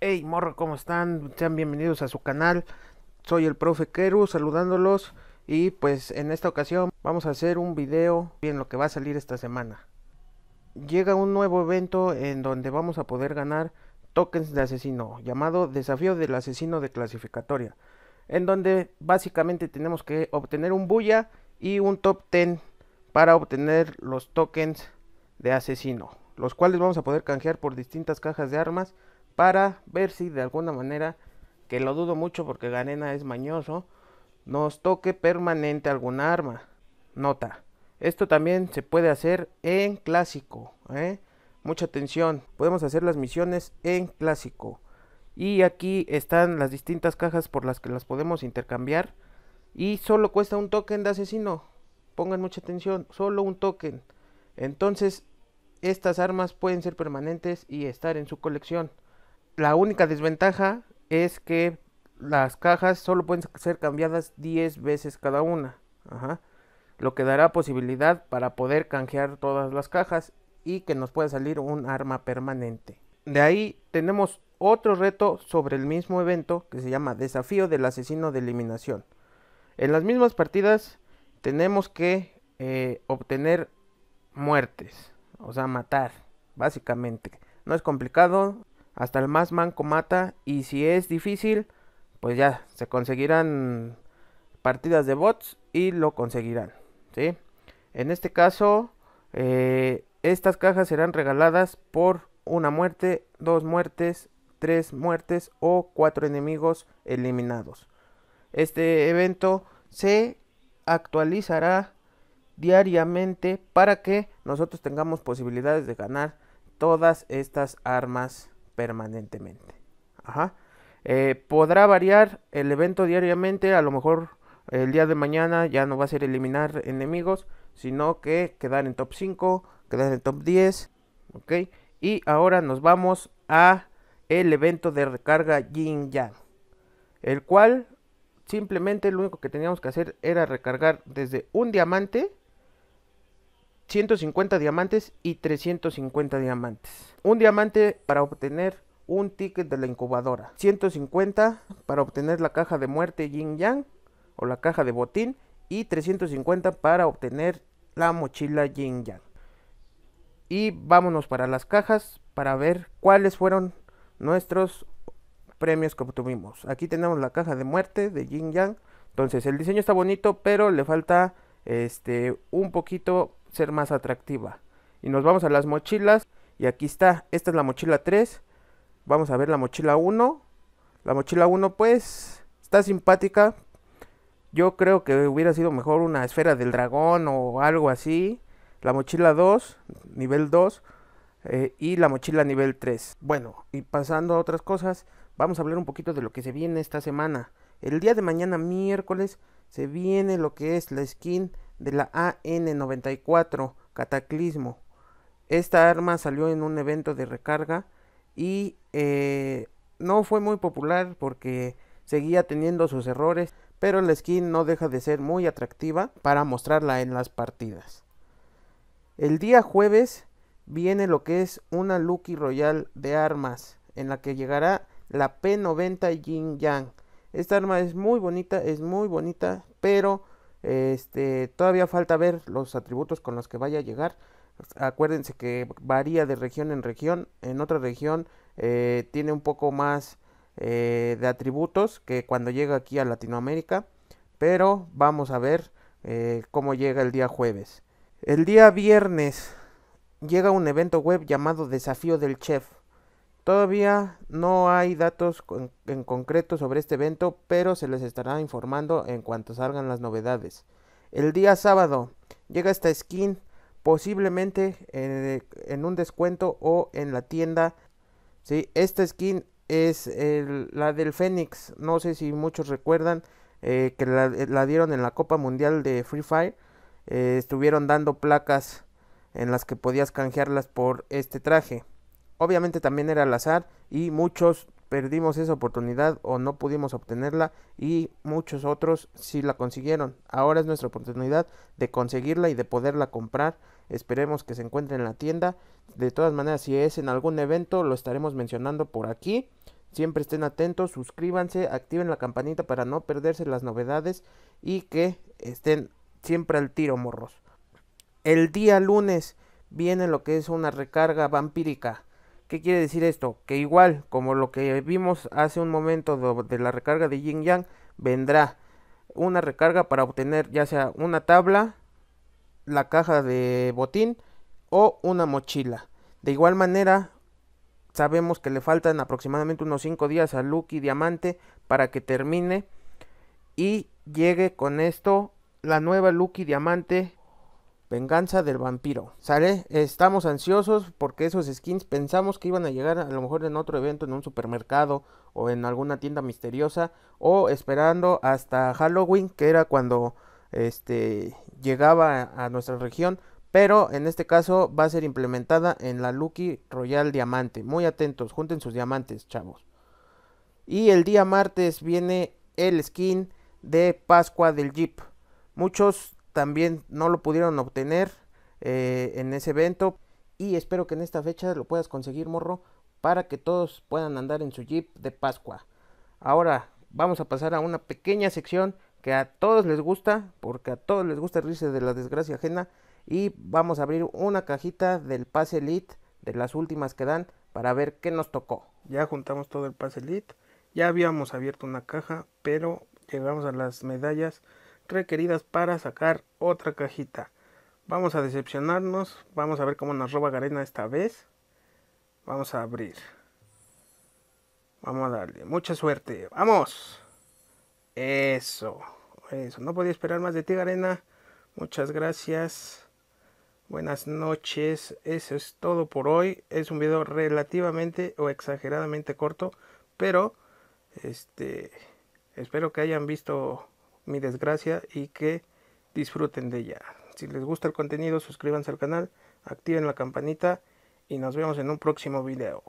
Hey, morro, ¿cómo están? Sean bienvenidos a su canal. Soy el profe Keru, saludándolos. Y pues en esta ocasión vamos a hacer un video bien lo que va a salir esta semana. Llega un nuevo evento en donde vamos a poder ganar tokens de asesino, llamado Desafío del Asesino de Clasificatoria en donde básicamente tenemos que obtener un bulla y un top 10 para obtener los tokens de asesino, los cuales vamos a poder canjear por distintas cajas de armas para ver si de alguna manera, que lo dudo mucho porque Ganena es mañoso, nos toque permanente alguna arma. Nota, esto también se puede hacer en clásico, ¿eh? mucha atención, podemos hacer las misiones en clásico. Y aquí están las distintas cajas por las que las podemos intercambiar. Y solo cuesta un token de asesino. Pongan mucha atención, solo un token. Entonces, estas armas pueden ser permanentes y estar en su colección. La única desventaja es que las cajas solo pueden ser cambiadas 10 veces cada una. Ajá. Lo que dará posibilidad para poder canjear todas las cajas y que nos pueda salir un arma permanente. De ahí tenemos otro reto sobre el mismo evento que se llama Desafío del Asesino de Eliminación. En las mismas partidas tenemos que eh, obtener muertes, o sea, matar, básicamente. No es complicado, hasta el más manco mata y si es difícil, pues ya, se conseguirán partidas de bots y lo conseguirán, ¿sí? En este caso, eh, estas cajas serán regaladas por una muerte dos muertes, tres muertes o cuatro enemigos eliminados. Este evento se actualizará diariamente para que nosotros tengamos posibilidades de ganar todas estas armas permanentemente. Ajá. Eh, podrá variar el evento diariamente, a lo mejor el día de mañana ya no va a ser eliminar enemigos, sino que quedar en top 5, quedar en top 10, ¿ok? Y ahora nos vamos a el evento de recarga Yin Yang. El cual simplemente lo único que teníamos que hacer era recargar desde un diamante, 150 diamantes y 350 diamantes. Un diamante para obtener un ticket de la incubadora, 150 para obtener la caja de muerte Yin Yang o la caja de botín y 350 para obtener la mochila Yin Yang. Y vámonos para las cajas para ver cuáles fueron nuestros premios que obtuvimos. Aquí tenemos la caja de muerte de Jin Yang. Entonces el diseño está bonito, pero le falta este un poquito ser más atractiva. Y nos vamos a las mochilas. Y aquí está, esta es la mochila 3. Vamos a ver la mochila 1. La mochila 1 pues está simpática. Yo creo que hubiera sido mejor una esfera del dragón o algo así. La mochila 2 nivel 2 eh, y la mochila nivel 3. Bueno, y pasando a otras cosas, vamos a hablar un poquito de lo que se viene esta semana. El día de mañana, miércoles, se viene lo que es la skin de la AN94 Cataclismo. Esta arma salió en un evento de recarga y eh, no fue muy popular porque seguía teniendo sus errores, pero la skin no deja de ser muy atractiva para mostrarla en las partidas. El día jueves viene lo que es una Lucky Royal de armas, en la que llegará la P90 Yin Yang. Esta arma es muy bonita, es muy bonita, pero este, todavía falta ver los atributos con los que vaya a llegar. Acuérdense que varía de región en región. En otra región eh, tiene un poco más eh, de atributos que cuando llega aquí a Latinoamérica. Pero vamos a ver eh, cómo llega el día jueves. El día viernes llega un evento web llamado Desafío del Chef. Todavía no hay datos en concreto sobre este evento, pero se les estará informando en cuanto salgan las novedades. El día sábado llega esta skin posiblemente eh, en, un descuento o en la tienda. Sí, esta skin es la del Fénix. No sé si muchos recuerdan eh, que la, la dieron en la Copa Mundial de Free Fire eh, estuvieron dando placas en las que podías canjearlas por este traje. Obviamente también era al azar y muchos perdimos esa oportunidad o no pudimos obtenerla y muchos otros sí la consiguieron. Ahora es nuestra oportunidad de conseguirla y de poderla comprar. Esperemos que se encuentre en la tienda. De todas maneras, si es en algún evento, lo estaremos mencionando por aquí. Siempre estén atentos, suscríbanse, activen la campanita para no perderse las novedades y que estén siempre al tiro, morros. El día lunes viene lo que es una recarga vampírica. ¿Qué quiere decir esto? Que igual, como lo que vimos hace un momento de, la recarga de Yin Yang, vendrá una recarga para obtener ya sea una tabla, la caja de botín o una mochila. De igual manera, sabemos que le faltan aproximadamente unos 5 días a Lucky Diamante para que termine y llegue con esto la nueva Lucky Diamante Venganza del Vampiro. ¿Sale? Estamos ansiosos porque esos skins pensamos que iban a llegar a lo mejor en otro evento, en un supermercado o en alguna tienda misteriosa o esperando hasta Halloween, que era cuando este llegaba a nuestra región, pero en este caso va a ser implementada en la Lucky Royal Diamante. Muy atentos, junten sus diamantes, chavos. Y el día martes viene el skin de Pascua del Jeep. Muchos también no lo pudieron obtener eh, en ese evento y espero que en esta fecha lo puedas conseguir, morro, para que todos puedan andar en su jeep de Pascua. Ahora vamos a pasar a una pequeña sección que a todos les gusta, porque a todos les gusta reírse de la desgracia ajena y vamos a abrir una cajita del pase elite de las últimas que dan para ver qué nos tocó. Ya juntamos todo el pase elite, ya habíamos abierto una caja, pero llegamos a las medallas requeridas para sacar otra cajita. Vamos a decepcionarnos. Vamos a ver cómo nos roba Garena esta vez. Vamos a abrir. Vamos a darle. Mucha suerte. ¡Vamos! Eso. Eso. No podía esperar más de ti, Garena. Muchas gracias. Buenas noches. Eso es todo por hoy. Es un video relativamente o exageradamente corto. Pero, este, espero que hayan visto mi desgracia y que disfruten de ella. Si les gusta el contenido, suscríbanse al canal, activen la campanita y nos vemos en un próximo video.